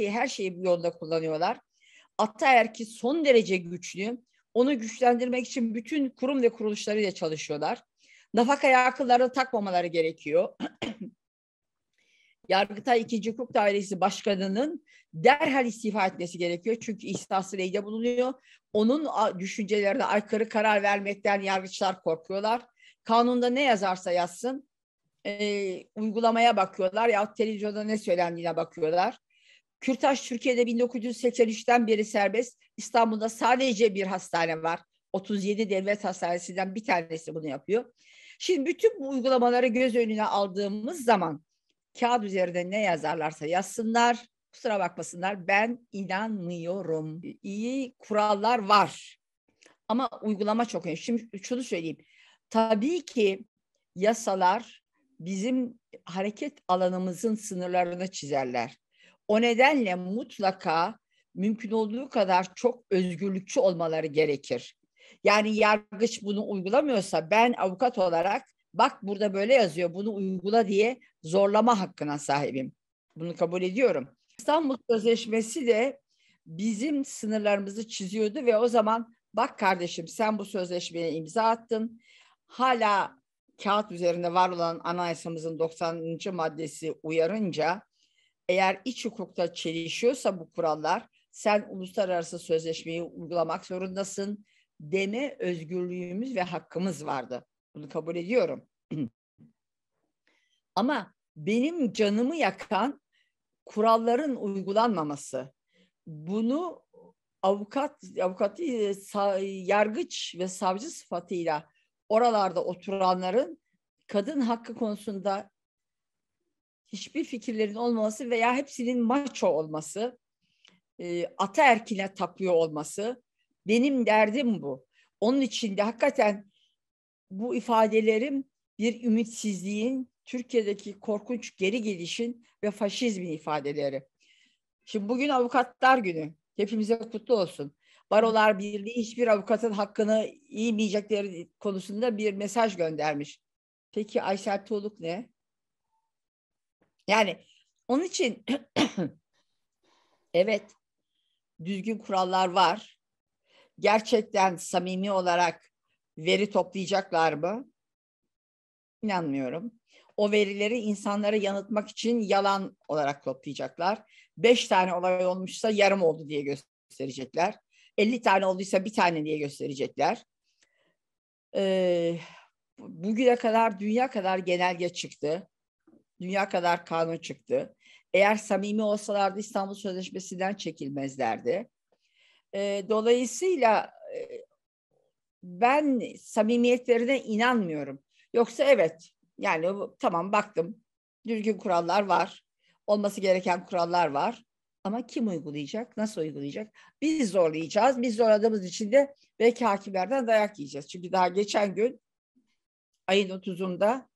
şeyi her şeyi bir yolda kullanıyorlar. Ataerki son derece güçlü. Onu güçlendirmek için bütün kurum ve kuruluşlarıyla çalışıyorlar. Nafakaya akıllarda takmamaları gerekiyor. Yargıtay 2. Hukuk Dairesi Başkanı'nın derhal istifa etmesi gerekiyor. Çünkü ihsası reyde bulunuyor. Onun düşüncelerine aykırı karar vermekten yargıçlar korkuyorlar. Kanunda ne yazarsa yazsın e, uygulamaya bakıyorlar ya televizyonda ne söylendiğine bakıyorlar. Kürtaş Türkiye'de 1983'ten beri serbest. İstanbul'da sadece bir hastane var. 37 devlet hastanesinden bir tanesi bunu yapıyor. Şimdi bütün bu uygulamaları göz önüne aldığımız zaman kağıt üzerinde ne yazarlarsa yazsınlar, kusura bakmasınlar ben inanmıyorum. İyi kurallar var ama uygulama çok önemli. Şimdi şunu söyleyeyim. Tabii ki yasalar bizim hareket alanımızın sınırlarını çizerler. O nedenle mutlaka mümkün olduğu kadar çok özgürlükçü olmaları gerekir. Yani yargıç bunu uygulamıyorsa ben avukat olarak bak burada böyle yazıyor bunu uygula diye zorlama hakkına sahibim. Bunu kabul ediyorum. İstanbul Sözleşmesi de bizim sınırlarımızı çiziyordu ve o zaman bak kardeşim sen bu sözleşmeye imza attın. Hala kağıt üzerinde var olan anayasamızın 90. maddesi uyarınca eğer iç hukukta çelişiyorsa bu kurallar sen uluslararası sözleşmeyi uygulamak zorundasın deme özgürlüğümüz ve hakkımız vardı. Bunu kabul ediyorum. Ama benim canımı yakan kuralların uygulanmaması. Bunu avukat, avukatı, yargıç ve savcı sıfatıyla oralarda oturanların kadın hakkı konusunda hiçbir fikirlerin olmaması veya hepsinin maço olması, e, ataerkine tapıyor olması benim derdim bu. Onun için de hakikaten bu ifadelerim bir ümitsizliğin, Türkiye'deki korkunç geri gelişin ve faşizmin ifadeleri. Şimdi bugün avukatlar günü. Hepimize kutlu olsun. Barolar Birliği hiçbir avukatın hakkını yiyemeyecekleri konusunda bir mesaj göndermiş. Peki Aysel Tuğluk ne? Yani onun için evet düzgün kurallar var. Gerçekten samimi olarak veri toplayacaklar mı? İnanmıyorum. O verileri insanlara yanıtmak için yalan olarak toplayacaklar. Beş tane olay olmuşsa yarım oldu diye gösterecekler. Elli tane olduysa bir tane diye gösterecekler. Ee, bugüne kadar dünya kadar genelge çıktı dünya kadar kanun çıktı. Eğer samimi olsalardı İstanbul Sözleşmesi'nden çekilmezlerdi. E, dolayısıyla e, ben samimiyetlerine inanmıyorum. Yoksa evet yani tamam baktım düzgün kurallar var. Olması gereken kurallar var. Ama kim uygulayacak? Nasıl uygulayacak? Biz zorlayacağız. Biz zorladığımız için de belki hakimlerden dayak yiyeceğiz. Çünkü daha geçen gün ayın 30'unda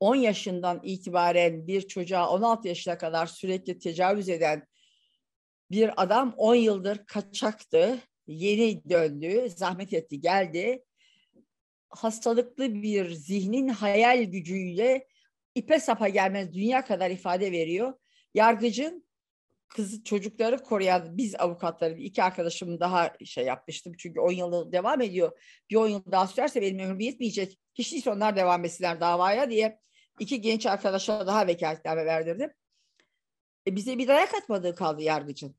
10 yaşından itibaren bir çocuğa 16 yaşına kadar sürekli tecavüz eden bir adam 10 yıldır kaçaktı. Yeni döndü, zahmet etti, geldi. Hastalıklı bir zihnin hayal gücüyle ipe sapa gelmez dünya kadar ifade veriyor. Yargıcın kızı çocukları koruyan biz avukatları iki arkadaşım daha şey yapmıştım çünkü 10 yıl devam ediyor. Bir 10 yıl daha sürerse benim ömrüm yetmeyecek. Hiç değilse onlar devam etsinler davaya diye iki genç arkadaşa daha vekaletname verdirdim. E bize bir dayak atmadığı kaldı yargıcın.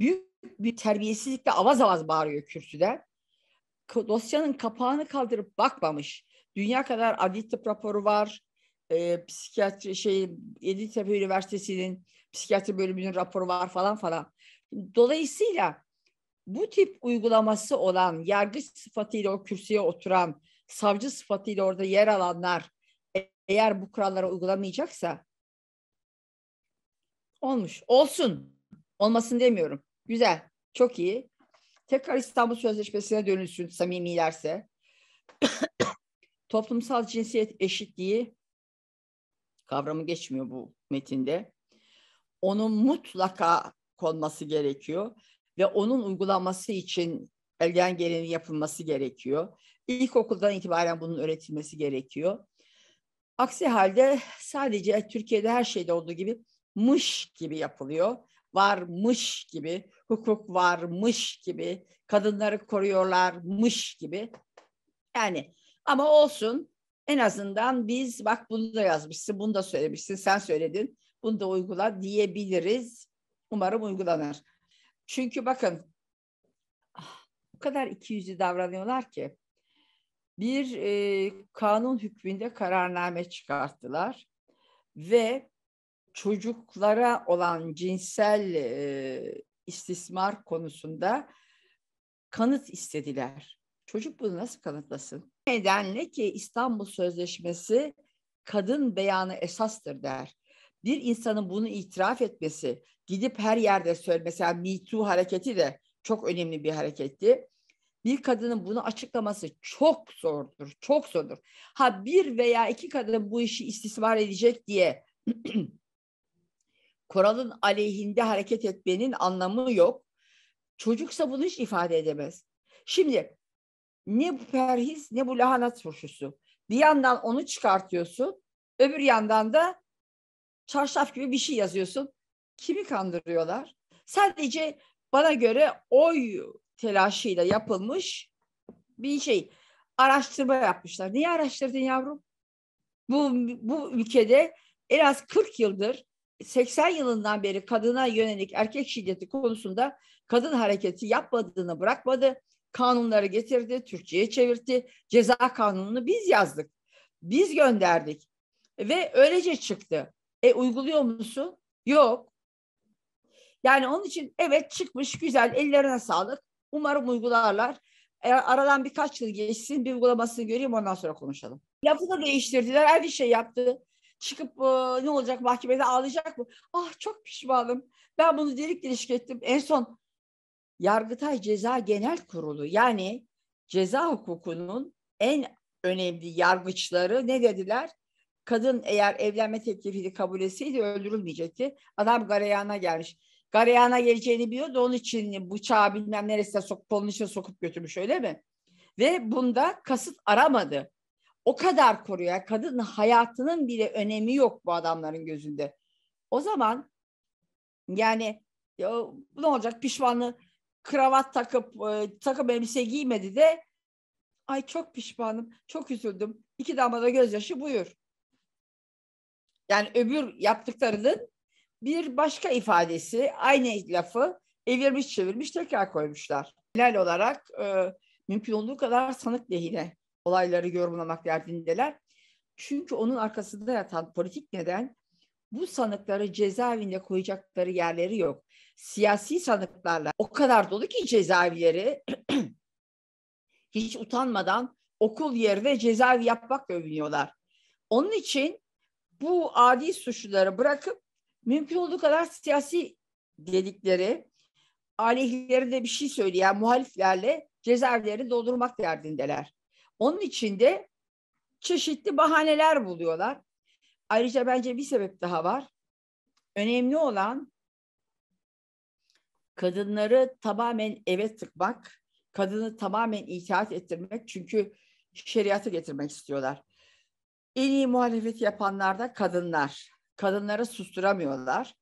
Büyük bir terbiyesizlikle avaz avaz bağırıyor kürsüde. Dosyanın kapağını kaldırıp bakmamış. Dünya kadar adli tıp raporu var. E, psikiyatri şey Yeditepe Üniversitesi'nin psikiyatri bölümünün raporu var falan falan. Dolayısıyla bu tip uygulaması olan yargıç sıfatıyla o kürsüye oturan, savcı sıfatıyla orada yer alanlar eğer bu kurallara uygulamayacaksa olmuş. Olsun. Olmasın demiyorum. Güzel. Çok iyi. Tekrar İstanbul Sözleşmesi'ne dönülsün samimilerse. Toplumsal cinsiyet eşitliği kavramı geçmiyor bu metinde onun mutlaka konması gerekiyor ve onun uygulanması için elden gelenin yapılması gerekiyor. İlkokuldan itibaren bunun öğretilmesi gerekiyor. Aksi halde sadece Türkiye'de her şeyde olduğu gibi mış gibi yapılıyor. Varmış gibi, hukuk varmış gibi, kadınları koruyorlarmış gibi. Yani ama olsun en azından biz bak bunu da yazmışsın, bunu da söylemişsin, sen söyledin. Bunu da uygula diyebiliriz. Umarım uygulanır. Çünkü bakın ah, bu kadar ikiyüzlü davranıyorlar ki bir e, kanun hükmünde kararname çıkarttılar ve çocuklara olan cinsel e, istismar konusunda kanıt istediler. Çocuk bunu nasıl kanıtlasın? Nedenle ki İstanbul Sözleşmesi kadın beyanı esastır der bir insanın bunu itiraf etmesi, gidip her yerde söyle mesela Me Too hareketi de çok önemli bir hareketti. Bir kadının bunu açıklaması çok zordur, çok zordur. Ha bir veya iki kadın bu işi istismar edecek diye kuralın aleyhinde hareket etmenin anlamı yok. Çocuksa bunu hiç ifade edemez. Şimdi ne bu perhiz ne bu lahana turşusu. Bir yandan onu çıkartıyorsun, öbür yandan da çarşaf gibi bir şey yazıyorsun. Kimi kandırıyorlar? Sadece bana göre oy telaşıyla yapılmış bir şey. Araştırma yapmışlar. Niye araştırdın yavrum? Bu, bu ülkede en az 40 yıldır 80 yılından beri kadına yönelik erkek şiddeti konusunda kadın hareketi yapmadığını bırakmadı. Kanunları getirdi, Türkçe'ye çevirdi. Ceza kanununu biz yazdık. Biz gönderdik ve öylece çıktı. E uyguluyor musun? Yok. Yani onun için evet çıkmış güzel ellerine sağlık. Umarım uygularlar. E, aradan birkaç yıl geçsin bir uygulamasını göreyim ondan sonra konuşalım. Lafını değiştirdiler her bir şey yaptı. Çıkıp e, ne olacak mahkemede ağlayacak mı? Ah çok pişmanım. Ben bunu delik delik ettim. En son Yargıtay Ceza Genel Kurulu yani ceza hukukunun en önemli yargıçları ne dediler? kadın eğer evlenme teklifini kabul etseydi öldürülmeyecekti. Adam gareyana gelmiş. Gareyana geleceğini biliyordu. Onun için bıçağı bilmem neresine sokup kolun içine sokup götürmüş öyle mi? Ve bunda kasıt aramadı. O kadar koruyor. kadın hayatının bile önemi yok bu adamların gözünde. O zaman yani ya, ne olacak pişmanlığı kravat takıp e, takım elbise giymedi de ay çok pişmanım, çok üzüldüm. İki damla da gözyaşı buyur. Yani öbür yaptıklarının bir başka ifadesi, aynı lafı evirmiş çevirmiş tekrar koymuşlar. genel olarak e, mümkün olduğu kadar sanık lehine olayları yorumlamak derdindeler. Çünkü onun arkasında yatan politik neden bu sanıkları cezaevinde koyacakları yerleri yok. Siyasi sanıklarla o kadar dolu ki cezaevleri hiç utanmadan okul yerine cezaevi yapmak övünüyorlar. Onun için bu adi suçluları bırakıp mümkün olduğu kadar siyasi dedikleri aleyhlerinde bir şey söyleyen muhaliflerle cezaevlerini doldurmak derdindeler. Onun için de çeşitli bahaneler buluyorlar. Ayrıca bence bir sebep daha var. Önemli olan kadınları tamamen eve tıkmak, kadını tamamen itaat ettirmek çünkü şeriatı getirmek istiyorlar. En iyi muhalefeti yapanlar da kadınlar. Kadınları susturamıyorlar.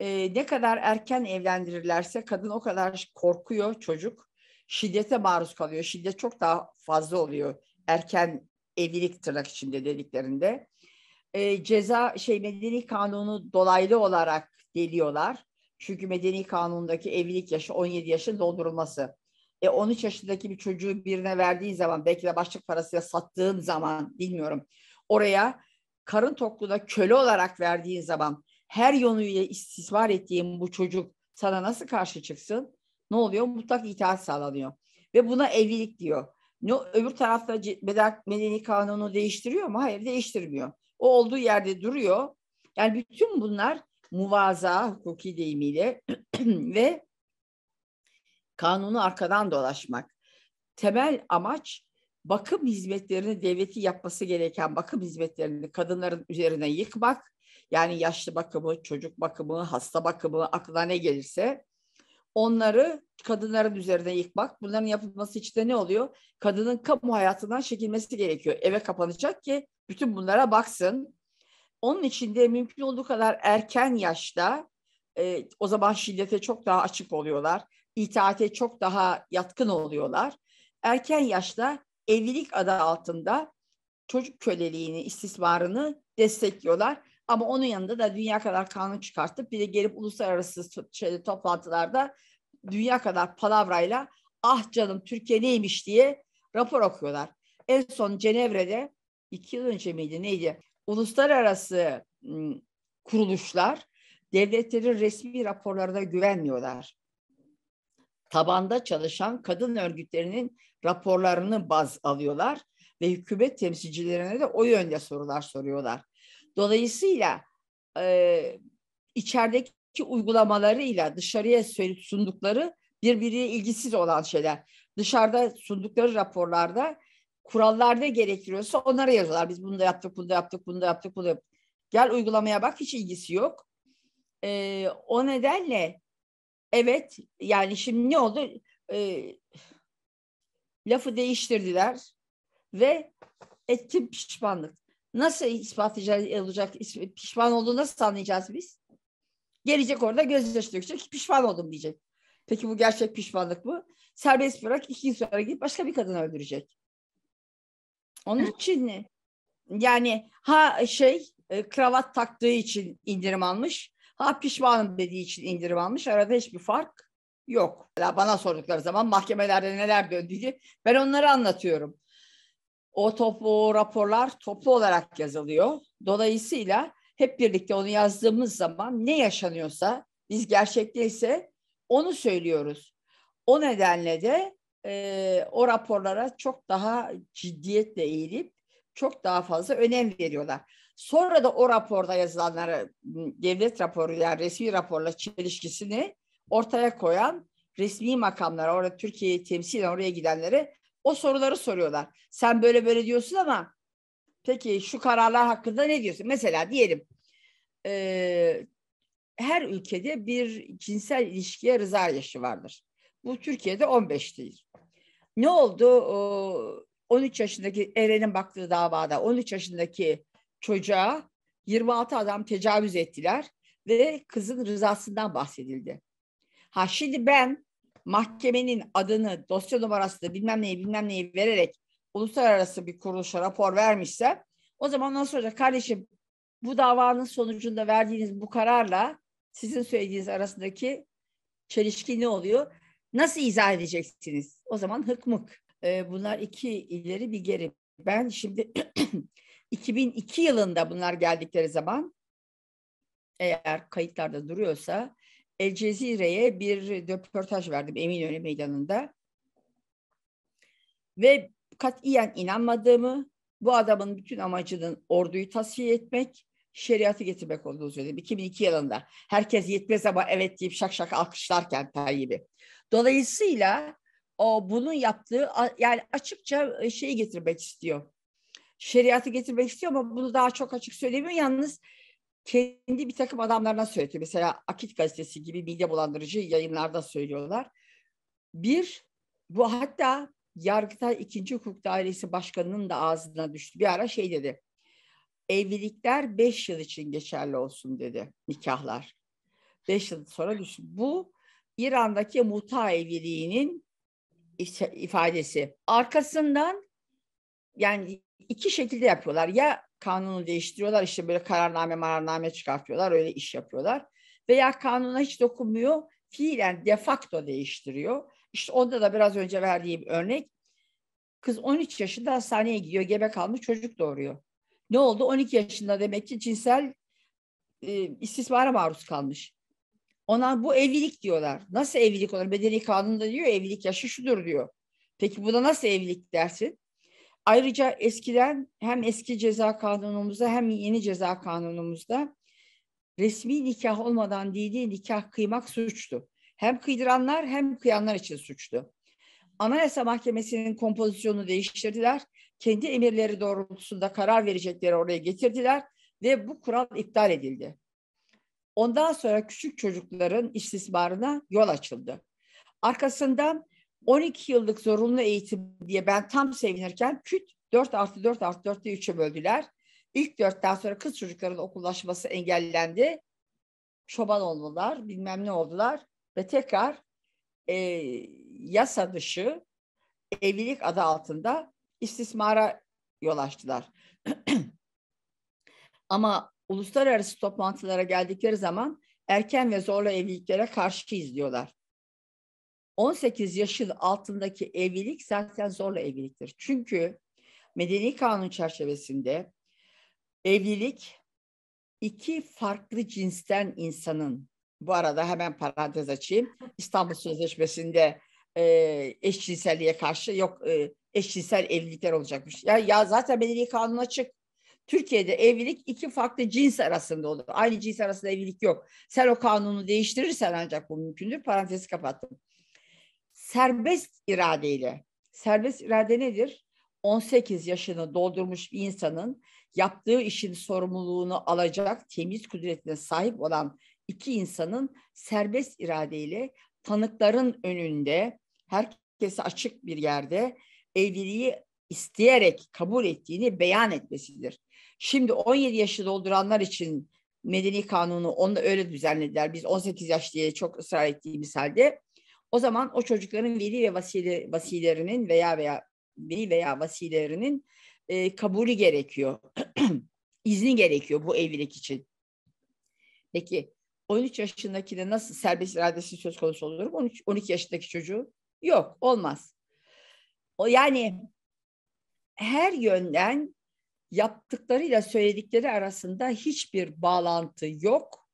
E, ne kadar erken evlendirirlerse kadın o kadar korkuyor çocuk. Şiddete maruz kalıyor. Şiddet çok daha fazla oluyor erken evlilik tırnak içinde dediklerinde. E, ceza şey medeni kanunu dolaylı olarak deliyorlar. Çünkü medeni kanundaki evlilik yaşı 17 yaşın doldurulması. E 13 yaşındaki bir çocuğu birine verdiğin zaman belki de başlık parasıyla sattığın zaman bilmiyorum oraya karın tokluğuna köle olarak verdiğin zaman her yönüyle istismar ettiğin bu çocuk sana nasıl karşı çıksın? Ne oluyor? Mutlak itaat sağlanıyor. Ve buna evlilik diyor. Ne, öbür tarafta medeni kanunu değiştiriyor mu? Hayır değiştirmiyor. O olduğu yerde duruyor. Yani bütün bunlar muvaza hukuki deyimiyle ve kanunu arkadan dolaşmak. Temel amaç bakım hizmetlerini devleti yapması gereken bakım hizmetlerini kadınların üzerine yıkmak, yani yaşlı bakımı, çocuk bakımı, hasta bakımı, aklına ne gelirse onları kadınların üzerine yıkmak. Bunların yapılması için de ne oluyor? Kadının kamu hayatından çekilmesi gerekiyor. Eve kapanacak ki bütün bunlara baksın. Onun için de mümkün olduğu kadar erken yaşta e, o zaman şiddete çok daha açık oluyorlar. İtaate çok daha yatkın oluyorlar. Erken yaşta evlilik adı altında çocuk köleliğini, istismarını destekliyorlar. Ama onun yanında da dünya kadar kanun çıkartıp bir de gelip uluslararası şeyde, toplantılarda dünya kadar palavrayla ah canım Türkiye neymiş diye rapor okuyorlar. En son Cenevre'de iki yıl önce miydi neydi? Uluslararası kuruluşlar devletlerin resmi raporlarına güvenmiyorlar tabanda çalışan kadın örgütlerinin raporlarını baz alıyorlar ve hükümet temsilcilerine de o yönde sorular soruyorlar. Dolayısıyla e, içerideki uygulamalarıyla dışarıya sundukları birbiriyle ilgisiz olan şeyler. Dışarıda sundukları raporlarda kurallar ne gerektiriyorsa onlara yazıyorlar. Biz bunu da yaptık, bunu da yaptık, bunu da yaptık, bunu da yaptık. Gel uygulamaya bak hiç ilgisi yok. E, o nedenle evet yani şimdi ne oldu? E, lafı değiştirdiler ve ettim pişmanlık. Nasıl ispatlayacağız olacak? Pişman olduğunu nasıl anlayacağız biz? Gelecek orada gözyaşı dökecek. Pişman oldum diyecek. Peki bu gerçek pişmanlık mı? Serbest bırak iki yıl sonra gidip başka bir kadını öldürecek. Onun için yani ha şey e, kravat taktığı için indirim almış. Ha pişmanım dediği için indirim almış. Arada hiçbir fark yok. Ya Bana sordukları zaman mahkemelerde neler döndüğünü ben onları anlatıyorum. O toplu raporlar toplu olarak yazılıyor. Dolayısıyla hep birlikte onu yazdığımız zaman ne yaşanıyorsa biz gerçekteyse onu söylüyoruz. O nedenle de e, o raporlara çok daha ciddiyetle eğilip çok daha fazla önem veriyorlar. Sonra da o raporda yazılanlara devlet raporu yani resmi raporla çelişkisini ortaya koyan resmi makamlara, orada Türkiye'yi temsilen oraya gidenlere o soruları soruyorlar. Sen böyle böyle diyorsun ama peki şu kararlar hakkında ne diyorsun? Mesela diyelim e, her ülkede bir cinsel ilişkiye rıza yaşı vardır. Bu Türkiye'de 15 değil. Ne oldu? O, 13 yaşındaki Eren'in baktığı davada 13 yaşındaki çocuğa 26 adam tecavüz ettiler ve kızın rızasından bahsedildi. Ha şimdi ben mahkemenin adını, dosya numarasını bilmem neyi bilmem neyi vererek uluslararası bir kuruluşa rapor vermişse, o zaman nasıl olacak? Kardeşim bu davanın sonucunda verdiğiniz bu kararla sizin söylediğiniz arasındaki çelişki ne oluyor? Nasıl izah edeceksiniz? O zaman hıkmık. Ee, bunlar iki ileri bir geri. Ben şimdi 2002 yılında bunlar geldikleri zaman eğer kayıtlarda duruyorsa El Cezire'ye bir röportaj verdim Eminönü Meydanı'nda. Ve katiyen inanmadığımı, bu adamın bütün amacının orduyu tasfiye etmek, şeriatı getirmek olduğunu söyledim. 2002 yılında herkes yetmez ama evet deyip şak şak alkışlarken Tayyip'i. Dolayısıyla o bunun yaptığı yani açıkça e, şeyi getirmek istiyor şeriatı getirmek istiyor ama bunu daha çok açık söylemiyor. Yalnız kendi bir takım adamlarına söylüyor. Mesela Akit gazetesi gibi mide bulandırıcı yayınlarda söylüyorlar. Bir, bu hatta Yargıtay 2. Hukuk Dairesi Başkanı'nın da ağzına düştü. Bir ara şey dedi, evlilikler beş yıl için geçerli olsun dedi nikahlar. Beş yıl sonra düştü. Bu İran'daki muta evliliğinin ifadesi. Arkasından yani iki şekilde yapıyorlar. Ya kanunu değiştiriyorlar işte böyle kararname mararname çıkartıyorlar öyle iş yapıyorlar. Veya kanuna hiç dokunmuyor fiilen de facto değiştiriyor. İşte onda da biraz önce verdiğim örnek kız 13 yaşında hastaneye gidiyor gebe kalmış çocuk doğuruyor. Ne oldu 12 yaşında demek ki cinsel e, istismara maruz kalmış. Ona bu evlilik diyorlar. Nasıl evlilik olur? Bedeni kanunda diyor evlilik yaşı şudur diyor. Peki bu da nasıl evlilik dersin? Ayrıca eskiden hem eski ceza kanunumuzda hem yeni ceza kanunumuzda resmi nikah olmadan dini nikah kıymak suçtu. Hem kıydıranlar hem kıyanlar için suçtu. Anayasa Mahkemesi'nin kompozisyonunu değiştirdiler. Kendi emirleri doğrultusunda karar verecekleri oraya getirdiler ve bu kural iptal edildi. Ondan sonra küçük çocukların istismarına yol açıldı. Arkasından 12 yıllık zorunlu eğitim diye ben tam sevinirken küt 4 artı 4 artı 4'te 3'e böldüler. İlk 4'ten sonra kız çocukların okullaşması engellendi. Çoban oldular, bilmem ne oldular ve tekrar e, yasa dışı evlilik adı altında istismara yol açtılar. Ama uluslararası toplantılara geldikleri zaman erken ve zorla evliliklere karşıyız diyorlar. 18 yaşın altındaki evlilik zaten zorla evliliktir. Çünkü medeni kanun çerçevesinde evlilik iki farklı cinsten insanın bu arada hemen parantez açayım. İstanbul Sözleşmesi'nde e, eşcinselliğe karşı yok e, eşcinsel evlilikler olacakmış. Ya, ya zaten medeni kanun açık. Türkiye'de evlilik iki farklı cins arasında olur. Aynı cins arasında evlilik yok. Sen o kanunu değiştirirsen ancak bu mümkündür. Parantezi kapattım serbest iradeyle. Serbest irade nedir? 18 yaşını doldurmuş bir insanın yaptığı işin sorumluluğunu alacak temiz kudretine sahip olan iki insanın serbest iradeyle tanıkların önünde herkese açık bir yerde evliliği isteyerek kabul ettiğini beyan etmesidir. Şimdi 17 yaşı dolduranlar için medeni kanunu onu öyle düzenlediler. Biz 18 yaş diye çok ısrar ettiğimiz halde o zaman o çocukların veli ve vasile, vasilerinin veya veya veli veya vasilerinin e, kabulü gerekiyor. izni gerekiyor bu evlilik için. Peki 13 yaşındaki de nasıl serbest iradesi söz konusu olur? 13 12 yaşındaki çocuğu yok, olmaz. O yani her yönden yaptıklarıyla söyledikleri arasında hiçbir bağlantı yok.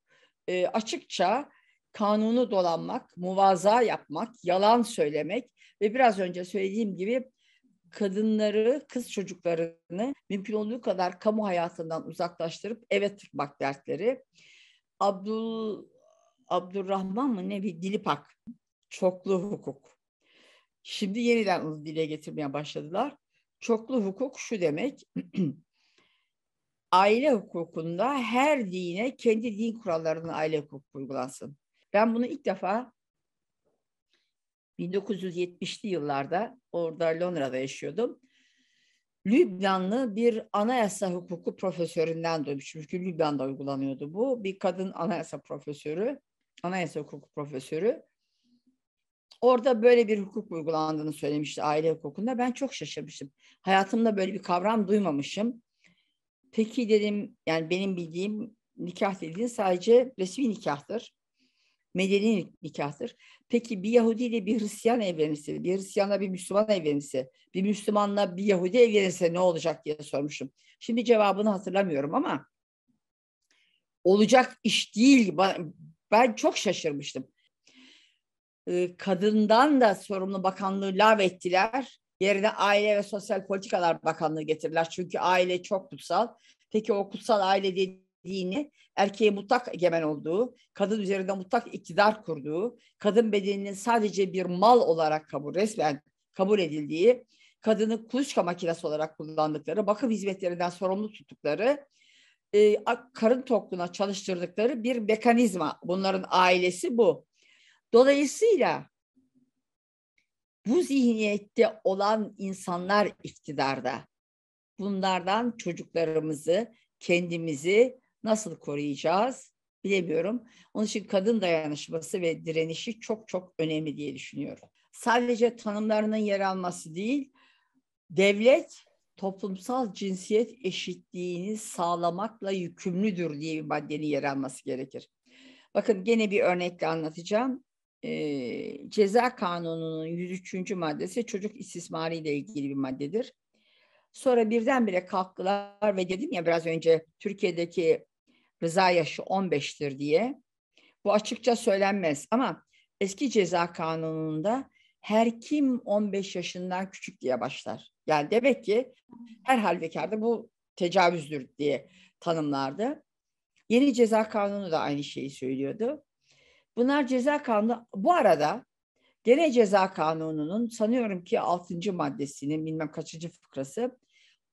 E, açıkça kanunu dolanmak, muvaza yapmak, yalan söylemek ve biraz önce söylediğim gibi kadınları, kız çocuklarını mümkün olduğu kadar kamu hayatından uzaklaştırıp eve tıkmak dertleri. Abdul Abdurrahman mı ne bir Dilipak çoklu hukuk. Şimdi yeniden onu dile getirmeye başladılar. Çoklu hukuk şu demek. aile hukukunda her dine kendi din kurallarının aile hukuku uygulansın. Ben bunu ilk defa 1970'li yıllarda orada Londra'da yaşıyordum. Lübnanlı bir anayasa hukuku profesöründen duymuşum Çünkü Lübnan'da uygulanıyordu bu. Bir kadın anayasa profesörü, anayasa hukuku profesörü. Orada böyle bir hukuk uygulandığını söylemişti aile hukukunda. Ben çok şaşırmıştım. Hayatımda böyle bir kavram duymamışım. Peki dedim yani benim bildiğim nikah dediğin sadece resmi nikahtır medeni nikahtır. Peki bir Yahudi ile bir Hristiyan evlenirse, bir Hristiyanla bir Müslüman evlenirse, bir Müslümanla bir Yahudi evlenirse ne olacak diye sormuşum. Şimdi cevabını hatırlamıyorum ama olacak iş değil. Ben çok şaşırmıştım. Ee, kadından da sorumlu bakanlığı lağvettiler. Yerine Aile ve Sosyal Politikalar Bakanlığı getirdiler. Çünkü aile çok kutsal. Peki o kutsal aile diye dini erkeğe mutlak egemen olduğu, kadın üzerinde mutlak iktidar kurduğu, kadın bedeninin sadece bir mal olarak kabul resmen kabul edildiği, kadını kuluçka makinesi olarak kullandıkları, bakım hizmetlerinden sorumlu tuttukları, e, karın tokluğuna çalıştırdıkları bir mekanizma. Bunların ailesi bu. Dolayısıyla bu zihniyette olan insanlar iktidarda. Bunlardan çocuklarımızı, kendimizi nasıl koruyacağız bilemiyorum. Onun için kadın dayanışması ve direnişi çok çok önemli diye düşünüyorum. Sadece tanımlarının yer alması değil, devlet toplumsal cinsiyet eşitliğini sağlamakla yükümlüdür diye bir maddenin yer alması gerekir. Bakın gene bir örnekle anlatacağım. E, ceza kanununun 103. maddesi çocuk istismarı ile ilgili bir maddedir. Sonra birdenbire kalktılar ve dedim ya biraz önce Türkiye'deki rıza yaşı 15'tir diye. Bu açıkça söylenmez ama eski ceza kanununda her kim 15 yaşından küçük diye başlar. Yani demek ki her halükarda bu tecavüzdür diye tanımlardı. Yeni ceza kanunu da aynı şeyi söylüyordu. Bunlar ceza kanunu. Bu arada gene ceza kanununun sanıyorum ki 6. maddesinin bilmem kaçıncı fıkrası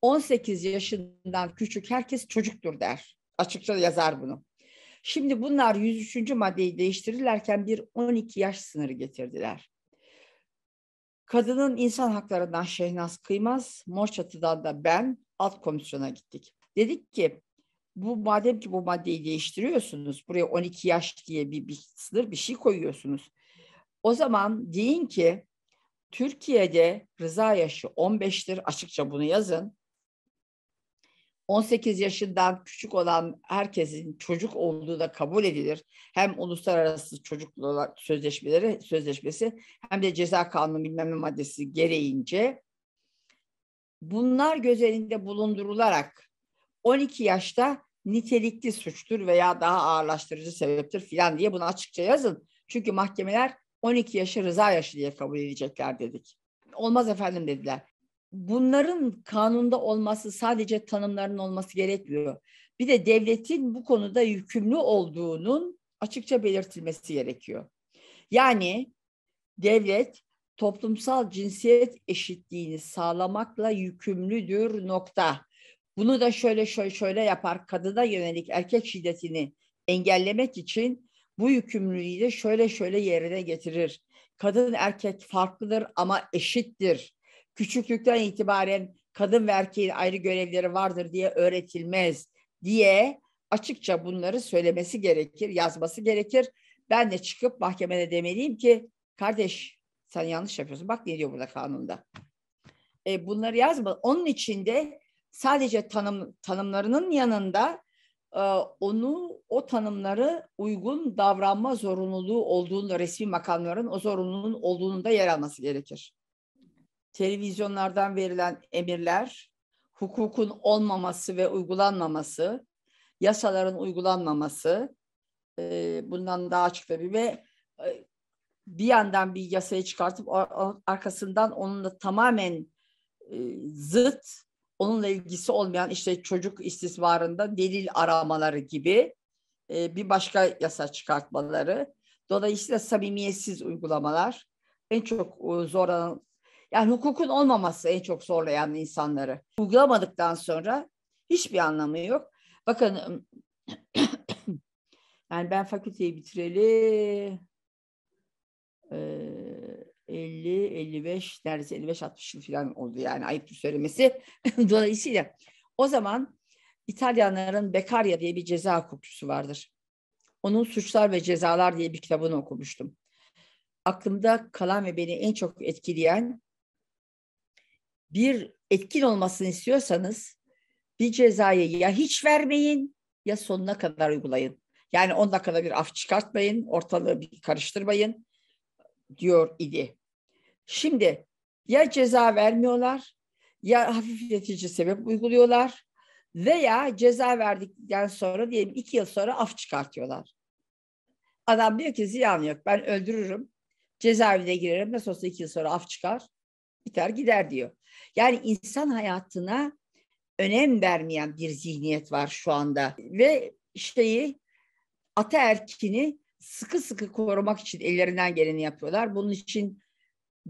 18 yaşından küçük herkes çocuktur der açıkça yazar bunu. Şimdi bunlar 103. maddeyi değiştirirlerken bir 12 yaş sınırı getirdiler. Kadının insan haklarından Şehnaz Kıymaz, Mor Çatı'dan da ben alt komisyona gittik. Dedik ki bu madem ki bu maddeyi değiştiriyorsunuz, buraya 12 yaş diye bir, bir sınır bir şey koyuyorsunuz. O zaman deyin ki Türkiye'de rıza yaşı 15'tir açıkça bunu yazın. 18 yaşından küçük olan herkesin çocuk olduğu da kabul edilir. Hem uluslararası çocuk sözleşmeleri sözleşmesi hem de ceza kanunu bilmem ne maddesi gereğince bunlar göz önünde bulundurularak 12 yaşta nitelikli suçtur veya daha ağırlaştırıcı sebeptir filan diye bunu açıkça yazın. Çünkü mahkemeler 12 yaşı rıza yaşı diye kabul edecekler dedik. Olmaz efendim dediler bunların kanunda olması sadece tanımların olması gerekmiyor. Bir de devletin bu konuda yükümlü olduğunun açıkça belirtilmesi gerekiyor. Yani devlet toplumsal cinsiyet eşitliğini sağlamakla yükümlüdür nokta. Bunu da şöyle şöyle şöyle yapar. Kadına yönelik erkek şiddetini engellemek için bu yükümlülüğü de şöyle şöyle yerine getirir. Kadın erkek farklıdır ama eşittir küçüklükten itibaren kadın ve erkeğin ayrı görevleri vardır diye öğretilmez diye açıkça bunları söylemesi gerekir, yazması gerekir. Ben de çıkıp mahkemede demeliyim ki kardeş sen yanlış yapıyorsun. Bak ne diyor burada kanunda. E, bunları yazma. Onun içinde sadece tanım tanımlarının yanında e, onu o tanımları uygun davranma zorunluluğu olduğunu resmi makamların o zorunluluğun olduğunu da yer alması gerekir televizyonlardan verilen emirler, hukukun olmaması ve uygulanmaması, yasaların uygulanmaması e, bundan daha açık bir ve e, bir yandan bir yasayı çıkartıp arkasından onunla tamamen e, zıt, onunla ilgisi olmayan işte çocuk istismarında delil aramaları gibi e, bir başka yasa çıkartmaları. Dolayısıyla samimiyetsiz uygulamalar en çok e, zorlanan yani hukukun olmaması en çok zorlayan insanları. Uygulamadıktan sonra hiçbir anlamı yok. Bakın yani ben fakülteyi bitireli 50, 55, neredeyse 55, 60 yıl falan oldu yani ayıp söylemesi. Dolayısıyla o zaman İtalyanların Beccaria diye bir ceza hukukçusu vardır. Onun Suçlar ve Cezalar diye bir kitabını okumuştum. Aklımda kalan ve beni en çok etkileyen bir etkin olmasını istiyorsanız bir cezayı ya hiç vermeyin ya sonuna kadar uygulayın. Yani 10 dakikada bir af çıkartmayın, ortalığı bir karıştırmayın diyor idi. Şimdi ya ceza vermiyorlar ya hafifletici sebep uyguluyorlar veya ceza verdikten sonra diyelim iki yıl sonra af çıkartıyorlar. Adam diyor ki ziyan yok ben öldürürüm cezaevine girerim nasıl olsa iki yıl sonra af çıkar biter gider diyor. Yani insan hayatına önem vermeyen bir zihniyet var şu anda ve şeyi ataerkini sıkı sıkı korumak için ellerinden geleni yapıyorlar. Bunun için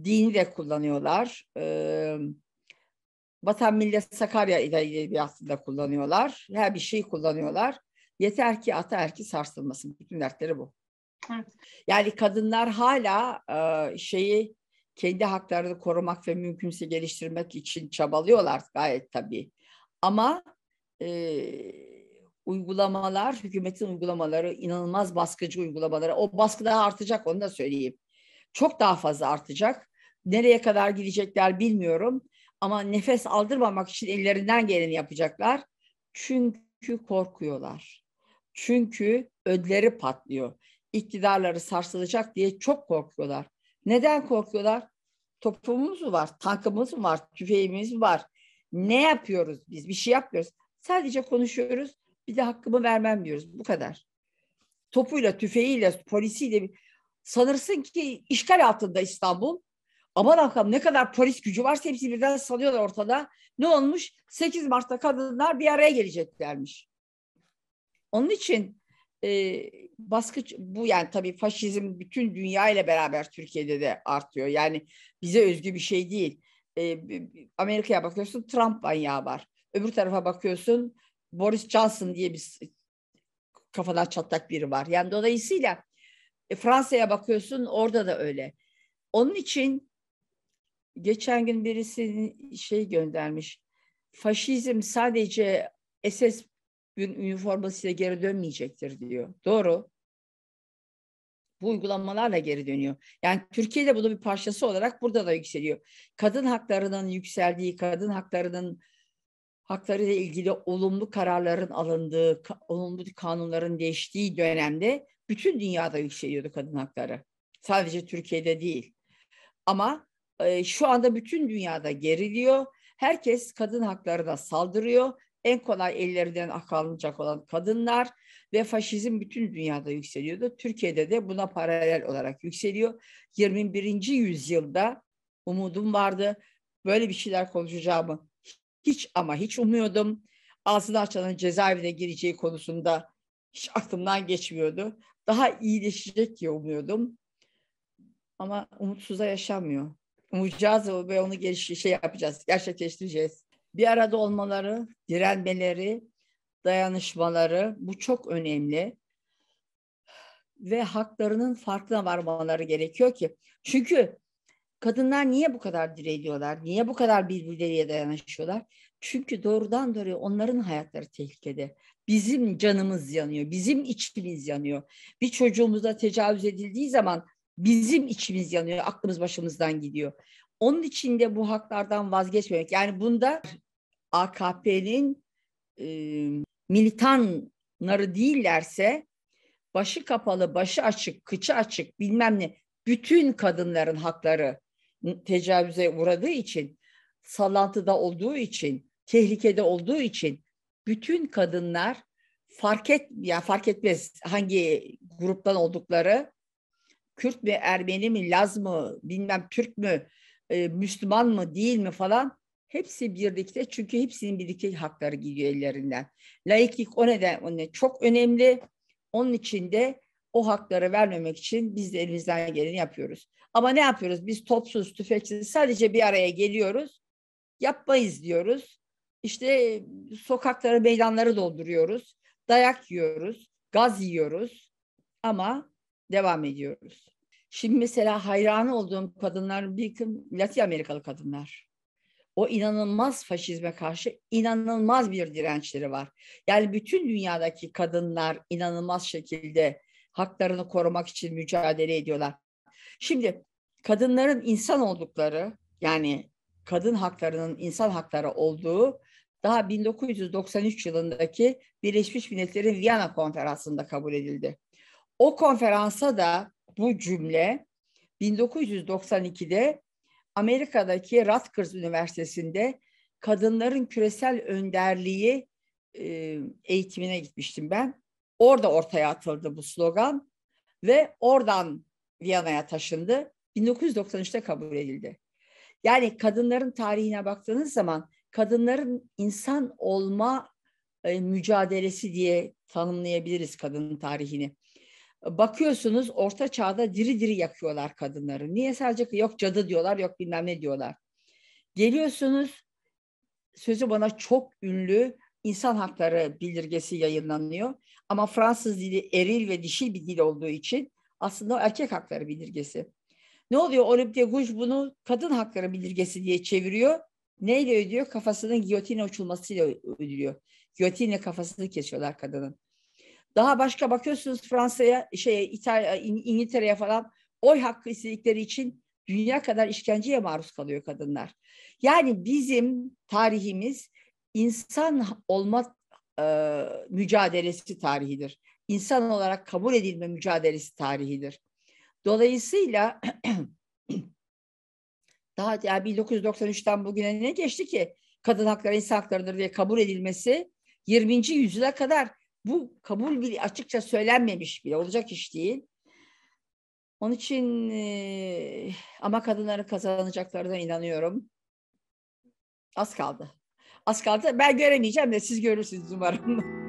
dini de kullanıyorlar. Ee, Vatan Millet Sakarya Edebiyatı'nda kullanıyorlar. Her bir şey kullanıyorlar. Yeter ki ataerki sarsılmasın. Bütün dertleri bu. Evet. Yani kadınlar hala e, şeyi kendi haklarını korumak ve mümkünse geliştirmek için çabalıyorlar gayet tabii. Ama e, uygulamalar, hükümetin uygulamaları, inanılmaz baskıcı uygulamaları, o baskı daha artacak onu da söyleyeyim. Çok daha fazla artacak. Nereye kadar gidecekler bilmiyorum ama nefes aldırmamak için ellerinden geleni yapacaklar. Çünkü korkuyorlar. Çünkü ödleri patlıyor. İktidarları sarsılacak diye çok korkuyorlar. Neden korkuyorlar? Topumuz mu var? Tankımız mı var? Tüfeğimiz mi var? Ne yapıyoruz biz? Bir şey yapmıyoruz. Sadece konuşuyoruz. Bir de hakkımı vermem diyoruz. Bu kadar. Topuyla, tüfeğiyle, polisiyle sanırsın ki işgal altında İstanbul. Aman Allah'ım ne kadar polis gücü varsa hepsi birden salıyorlar ortada. Ne olmuş? 8 Mart'ta kadınlar bir araya geleceklermiş. Onun için e, baskı bu yani tabii faşizm bütün dünya ile beraber Türkiye'de de artıyor. Yani bize özgü bir şey değil. E, Amerika'ya bakıyorsun Trump manyağı var. Öbür tarafa bakıyorsun Boris Johnson diye bir kafadan çatlak biri var. Yani dolayısıyla e, Fransa'ya bakıyorsun orada da öyle. Onun için geçen gün birisi şey göndermiş. Faşizm sadece SS gün üniformasıyla geri dönmeyecektir diyor. Doğru. Bu uygulamalarla geri dönüyor. Yani Türkiye de bunun bir parçası olarak burada da yükseliyor. Kadın haklarının yükseldiği, kadın haklarının hakları ile ilgili olumlu kararların alındığı, olumlu kanunların değiştiği dönemde bütün dünyada yükseliyordu kadın hakları. Sadece Türkiye'de değil. Ama e, şu anda bütün dünyada geriliyor. Herkes kadın haklarına saldırıyor en kolay ellerinden aklanacak olan kadınlar ve faşizm bütün dünyada yükseliyordu. Türkiye'de de buna paralel olarak yükseliyor. 21. yüzyılda umudum vardı. Böyle bir şeyler konuşacağımı hiç ama hiç umuyordum. Ağzını açanın cezaevine gireceği konusunda hiç aklımdan geçmiyordu. Daha iyileşecek diye umuyordum. Ama umutsuza yaşanmıyor. Umacağız ve onu geliş şey yapacağız, gerçekleştireceğiz bir arada olmaları, direnmeleri, dayanışmaları bu çok önemli. Ve haklarının farkına varmaları gerekiyor ki. Çünkü kadınlar niye bu kadar direniyorlar? Niye bu kadar birbirleriyle dayanışıyorlar? Çünkü doğrudan doğruya onların hayatları tehlikede. Bizim canımız yanıyor, bizim içimiz yanıyor. Bir çocuğumuza tecavüz edildiği zaman bizim içimiz yanıyor, aklımız başımızdan gidiyor. Onun için de bu haklardan vazgeçmemek. Yani bunda AKP'nin e, militanları değillerse başı kapalı, başı açık, kıçı açık bilmem ne bütün kadınların hakları tecavüze uğradığı için, sallantıda olduğu için, tehlikede olduğu için bütün kadınlar fark et ya yani fark etmez hangi gruptan oldukları Kürt mü, Ermeni mi, Laz mı, bilmem Türk mü, e, Müslüman mı, değil mi falan Hepsi birlikte çünkü hepsinin birlikte hakları gidiyor ellerinden. Laiklik o neden onun çok önemli. Onun için de o hakları vermemek için biz de elimizden geleni yapıyoruz. Ama ne yapıyoruz? Biz topsuz, tüfeksiz sadece bir araya geliyoruz. Yapmayız diyoruz. İşte sokakları, meydanları dolduruyoruz. Dayak yiyoruz, gaz yiyoruz ama devam ediyoruz. Şimdi mesela hayranı olduğum kadınlar bir Latin Amerikalı kadınlar o inanılmaz faşizme karşı inanılmaz bir dirençleri var. Yani bütün dünyadaki kadınlar inanılmaz şekilde haklarını korumak için mücadele ediyorlar. Şimdi kadınların insan oldukları yani kadın haklarının insan hakları olduğu daha 1993 yılındaki Birleşmiş Milletler'in Viyana Konferansı'nda kabul edildi. O konferansa da bu cümle 1992'de Amerika'daki Rutgers Üniversitesi'nde kadınların küresel önderliği e, eğitimine gitmiştim ben. Orada ortaya atıldı bu slogan ve oradan Viyana'ya taşındı. 1993'te kabul edildi. Yani kadınların tarihine baktığınız zaman kadınların insan olma e, mücadelesi diye tanımlayabiliriz kadın tarihini bakıyorsunuz orta çağda diri diri yakıyorlar kadınları. Niye sadece yok cadı diyorlar yok bilmem ne diyorlar. Geliyorsunuz sözü bana çok ünlü insan hakları bildirgesi yayınlanıyor. Ama Fransız dili eril ve dişil bir dil olduğu için aslında erkek hakları bildirgesi. Ne oluyor? Orip Guj bunu kadın hakları bildirgesi diye çeviriyor. Neyle ödüyor? Kafasının giyotin uçulmasıyla ödülüyor. Giyotinle kafasını kesiyorlar kadının. Daha başka bakıyorsunuz Fransa'ya, şey İtalya, İngiltere'ye falan oy hakkı istedikleri için dünya kadar işkenceye maruz kalıyor kadınlar. Yani bizim tarihimiz insan olma e, mücadelesi tarihidir. İnsan olarak kabul edilme mücadelesi tarihidir. Dolayısıyla daha ya yani 1993'ten bugüne ne geçti ki kadın hakları insan haklarıdır diye kabul edilmesi 20. yüzyıla kadar bu kabul bile açıkça söylenmemiş bile olacak iş değil. Onun için ama kadınları kazanacaklarına inanıyorum. Az kaldı. Az kaldı. Ben göremeyeceğim de siz görürsünüz umarım.